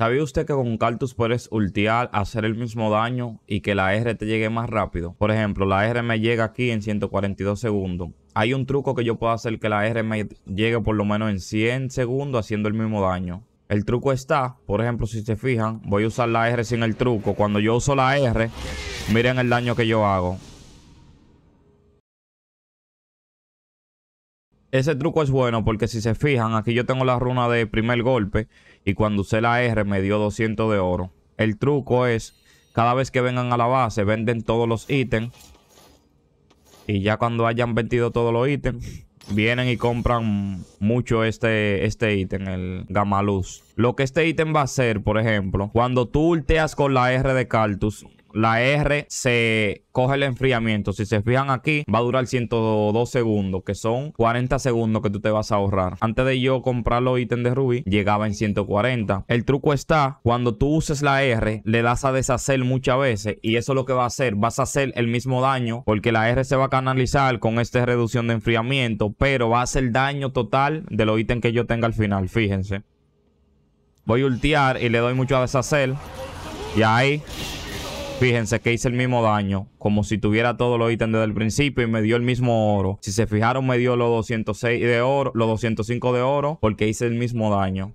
¿Sabía usted que con Cartus puedes ultiar, hacer el mismo daño y que la R te llegue más rápido? Por ejemplo, la R me llega aquí en 142 segundos. Hay un truco que yo puedo hacer que la R me llegue por lo menos en 100 segundos haciendo el mismo daño. El truco está, por ejemplo, si se fijan, voy a usar la R sin el truco. Cuando yo uso la R, miren el daño que yo hago. Ese truco es bueno porque si se fijan, aquí yo tengo la runa de primer golpe y cuando usé la R me dio 200 de oro. El truco es, cada vez que vengan a la base, venden todos los ítems y ya cuando hayan vendido todos los ítems, vienen y compran mucho este, este ítem, el Gamaluz. Lo que este ítem va a hacer, por ejemplo, cuando tú ulteas con la R de Cartus, la R se coge el enfriamiento. Si se fijan aquí, va a durar 102 segundos, que son 40 segundos que tú te vas a ahorrar. Antes de yo comprar los ítems de Ruby llegaba en 140. El truco está, cuando tú uses la R, le das a deshacer muchas veces y eso es lo que va a hacer. Vas a hacer el mismo daño porque la R se va a canalizar con esta reducción de enfriamiento, pero va a hacer daño total de los ítems que yo tenga al final. Fíjense. Voy a ultear y le doy mucho a deshacer. Y ahí Fíjense que hice el mismo daño, como si tuviera todos los ítems desde el principio y me dio el mismo oro. Si se fijaron, me dio los 206 de oro, los 205 de oro, porque hice el mismo daño.